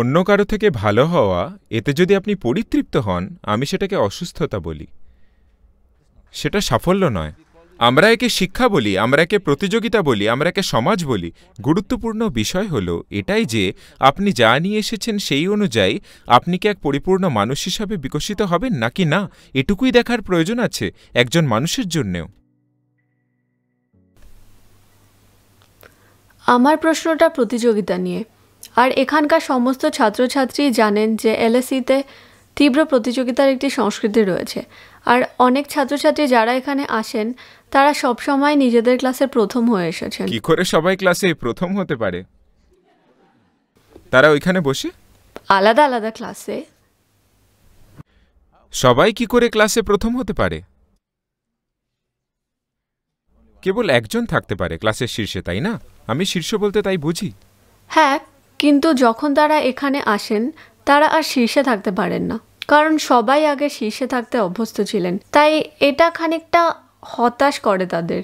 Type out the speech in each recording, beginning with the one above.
অন্য কারো থেকে ভালো হওয়া এতে যদি আপনি পরিতৃপ্ত হন আমি সেটাকে অসুস্থতা বলি সেটা সাফল্য নয় আমরা একে শিক্ষা বলি আমরা একে প্রতিযোগিতা বলি আমরা একে সমাজ বলি গুরুত্বপূর্ণ বিষয় হল এটাই যে আপনি যা নিয়ে এসেছেন সেই অনুযায়ী আপনি কি এক পরিপূর্ণ মানুষ হিসাবে বিকশিত হবেন নাকি না এটুকুই দেখার প্রয়োজন আছে একজন মানুষের জন্যেও আমার প্রশ্নটা প্রতিযোগিতা নিয়ে আর এখানকার সমস্ত ছাত্রছাত্রী জানেন যে এলএসিতে তীব্র প্রতিযোগিতার একটি সংস্কৃতি রয়েছে আর অনেক ছাত্রছাত্রী যারা এখানে আসেন তারা সব সময় নিজেদের ক্লাসে প্রথম হয়ে এসেছেন কি করে সবাই ক্লাসে প্রথম হতে পারে তারা ওইখানে বসে আলাদা আলাদা ক্লাসে সবাই কি করে ক্লাসে প্রথম হতে পারে কেবল একজন থাকতে পারে ক্লাসের শীর্ষে তাই না আমি শীর্ষ বলতে তাই বুঝি হ্যাঁ কিন্তু যখন তারা এখানে আসেন তারা আর শীর্ষে থাকতে পারেন না কারণ সবাই আগে শীর্ষে থাকতে অভ্যস্ত ছিলেন তাই এটা খানিকটা হতাশ করে তাদের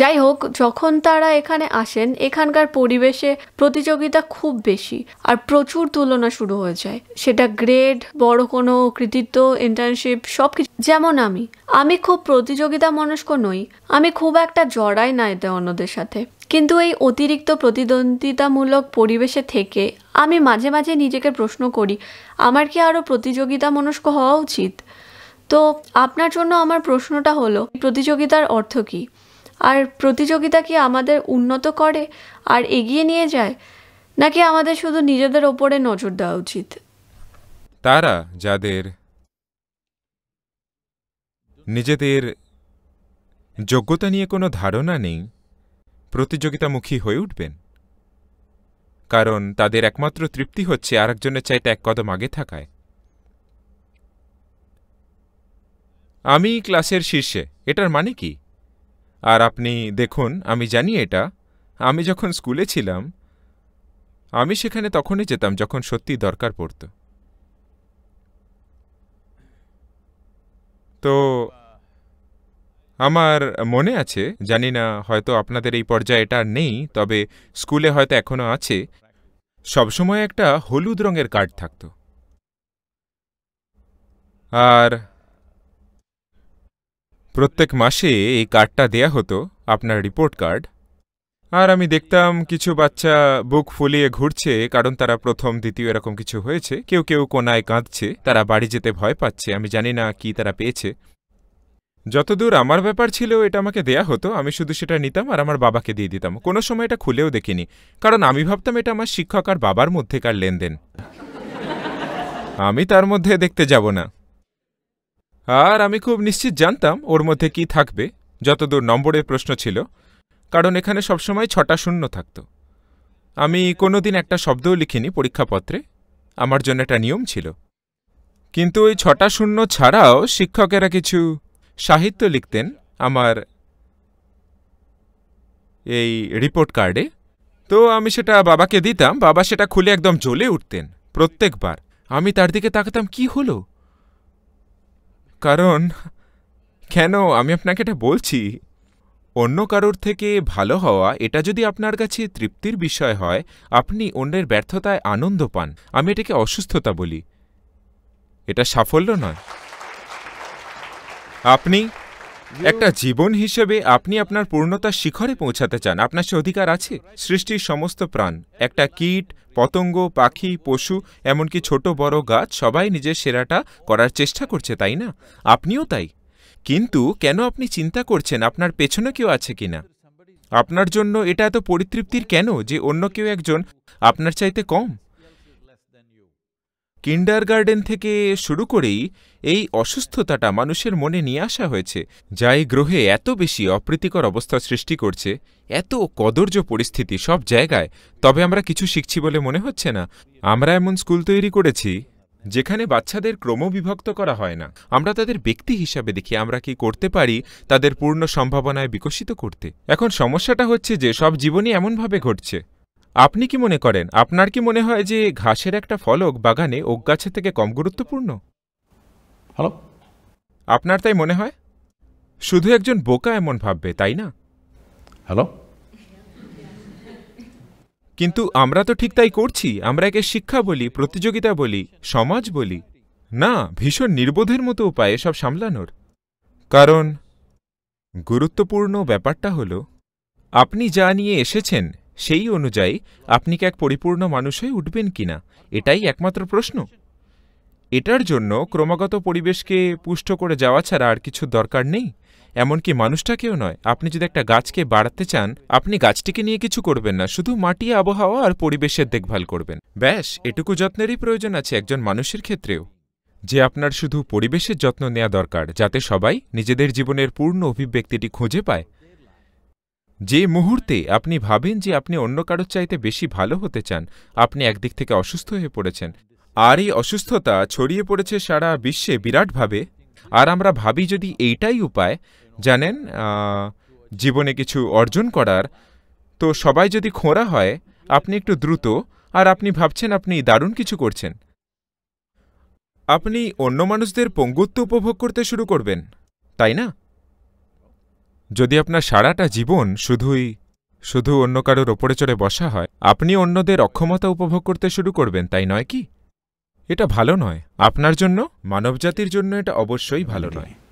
যাই হোক যখন তারা এখানে আসেন এখানকার পরিবেশে প্রতিযোগিতা খুব বেশি আর প্রচুর তুলনা শুরু হয়ে যায় সেটা গ্রেড বড় কোনো কৃতিত্ব ইন্টার্নশিপ সব কিছু যেমন আমি আমি খুব প্রতিযোগিতা মনস্ক নই আমি খুব একটা জড়াই না এতে অন্যদের সাথে কিন্তু এই অতিরিক্ত প্রতিদ্বন্দ্বিতামূলক পরিবেশে থেকে আমি মাঝে মাঝে নিজেকে প্রশ্ন করি আমার কি আরও প্রতিযোগিতামনস্ক হওয়া উচিত তো আপনার জন্য আমার প্রশ্নটা হলো প্রতিযোগিতার অর্থ কী আর প্রতিযোগিতা কি আমাদের উন্নত করে আর এগিয়ে নিয়ে যায় নাকি আমাদের শুধু নিজেদের ওপরে নজর দেওয়া উচিত তারা যাদের নিজেদের যোগ্যতা নিয়ে কোনো ধারণা নেই প্রতিযোগিতামুখী হয়ে উঠবেন কারণ তাদের একমাত্র তৃপ্তি হচ্ছে আরেকজনের চাইতে এক কদম আগে থাকায় আমি ক্লাসের শীর্ষে এটার মানে কি আর আপনি দেখুন আমি জানি এটা আমি যখন স্কুলে ছিলাম আমি সেখানে তখনই যেতাম যখন সত্যি দরকার পড়ত তো আমার মনে আছে জানি না হয়তো আপনাদের এই পর্যায়ে এটা নেই তবে স্কুলে হয়তো এখনও আছে সবসময় একটা হলুদ রঙের কার্ড থাকত আর প্রত্যেক মাসে এই কার্ডটা দেয়া হতো আপনার রিপোর্ট কার্ড আর আমি দেখতাম কিছু বাচ্চা বুক ফুলিয়ে ঘুরছে কারণ তারা প্রথম দ্বিতীয় এরকম কিছু হয়েছে কেউ কেউ কোনায় কাঁদছে তারা বাড়ি যেতে ভয় পাচ্ছে আমি জানি না কি তারা পেয়েছে যতদূর আমার ব্যাপার ছিল এটা আমাকে দেয়া হতো আমি শুধু সেটা নিতাম আর আমার বাবাকে দিয়ে দিতাম কোনো সময় এটা খুলেও দেখিনি কারণ আমি ভাবতাম এটা আমার শিক্ষক আর বাবার মধ্যেকার লেনদেন আমি তার মধ্যে দেখতে যাব না আর আমি খুব নিশ্চিত জানতাম ওর মধ্যে কি থাকবে যতদূর নম্বরের প্রশ্ন ছিল কারণ এখানে সবসময় ছটা শূন্য থাকত আমি কোনোদিন একটা শব্দও লিখিনি পরীক্ষাপত্রে আমার জন্য একটা নিয়ম ছিল কিন্তু ওই ছটা শূন্য ছাড়াও শিক্ষকেরা কিছু সাহিত্য লিখতেন আমার এই রিপোর্ট কার্ডে তো আমি সেটা বাবাকে দিতাম বাবা সেটা খুলে একদম জ্বলে উঠতেন প্রত্যেকবার আমি তার দিকে তাকাতাম কি হলো কারণ কেন আমি আপনাকে এটা বলছি অন্য কারোর থেকে ভালো হওয়া এটা যদি আপনার কাছে তৃপ্তির বিষয় হয় আপনি অন্যের ব্যর্থতায় আনন্দ পান আমি এটাকে অসুস্থতা বলি এটা সাফল্য নয় আপনি একটা জীবন হিসেবে আপনি আপনার পূর্ণতার শিখরে পৌঁছাতে চান আপনার সে অধিকার আছে সৃষ্টির সমস্ত প্রাণ একটা কীট পতঙ্গ পাখি পশু এমনকি ছোট বড় গাছ সবাই নিজের সেরাটা করার চেষ্টা করছে তাই না আপনিও তাই কিন্তু কেন আপনি চিন্তা করছেন আপনার পেছনে কেউ আছে কিনা আপনার জন্য এটা এত পরিতৃপ্তির কেন যে অন্য কেউ একজন আপনার চাইতে কম কিন্ডারগার্ডেন থেকে শুরু করেই এই অসুস্থতাটা মানুষের মনে নিয়ে আসা হয়েছে যা এই গ্রহে এত বেশি অপ্রীতিকর অবস্থা সৃষ্টি করছে এত কদর্য পরিস্থিতি সব জায়গায় তবে আমরা কিছু শিখছি বলে মনে হচ্ছে না আমরা এমন স্কুল তৈরি করেছি যেখানে বাচ্চাদের ক্রমবিভক্ত করা হয় না আমরা তাদের ব্যক্তি হিসাবে দেখি আমরা কি করতে পারি তাদের পূর্ণ সম্ভাবনায় বিকশিত করতে এখন সমস্যাটা হচ্ছে যে সব জীবনই এমনভাবে ঘটছে আপনি কি মনে করেন আপনার কি মনে হয় যে ঘাসের একটা ফলক বাগানে ওক গাছের থেকে কম গুরুত্বপূর্ণ হ্যালো আপনার তাই মনে হয় শুধু একজন বোকা এমন ভাববে তাই না হ্যালো কিন্তু আমরা তো ঠিক তাই করছি আমরা একে শিক্ষা বলি প্রতিযোগিতা বলি সমাজ বলি না ভীষণ নির্বোধের মতো উপায়ে সব সামলানোর কারণ গুরুত্বপূর্ণ ব্যাপারটা হল আপনি যা নিয়ে এসেছেন সেই অনুযায়ী আপনি কি এক পরিপূর্ণ মানুষ হয়ে উঠবেন কি না এটাই একমাত্র প্রশ্ন এটার জন্য ক্রমাগত পরিবেশকে পুষ্ট করে যাওয়া ছাড়া আর কিছু দরকার নেই এমনকি মানুষটাকেও নয় আপনি যদি একটা গাছকে বাড়াতে চান আপনি গাছটিকে নিয়ে কিছু করবেন না শুধু মাটি আবহাওয়া আর পরিবেশের দেখভাল করবেন ব্যাস এটুকু যত্নেরই প্রয়োজন আছে একজন মানুষের ক্ষেত্রেও যে আপনার শুধু পরিবেশের যত্ন নেওয়া দরকার যাতে সবাই নিজেদের জীবনের পূর্ণ অভিব্যক্তিটি খুঁজে পায় যে মুহূর্তে আপনি ভাবেন যে আপনি অন্য কারোর চাইতে বেশি ভালো হতে চান আপনি একদিক থেকে অসুস্থ হয়ে পড়েছেন আর এই অসুস্থতা ছড়িয়ে পড়েছে সারা বিশ্বে বিরাটভাবে আর আমরা ভাবি যদি এইটাই উপায় জানেন জীবনে কিছু অর্জন করার তো সবাই যদি খোঁড়া হয় আপনি একটু দ্রুত আর আপনি ভাবছেন আপনি দারুণ কিছু করছেন আপনি অন্য মানুষদের পঙ্গুত্ব উপভোগ করতে শুরু করবেন তাই না যদি আপনার সারাটা জীবন শুধুই শুধু অন্য কারোর ওপরে চড়ে বসা হয় আপনি অন্যদের অক্ষমতা উপভোগ করতে শুরু করবেন তাই নয় কি এটা ভালো নয় আপনার জন্য মানবজাতির জন্য এটা অবশ্যই ভালো নয়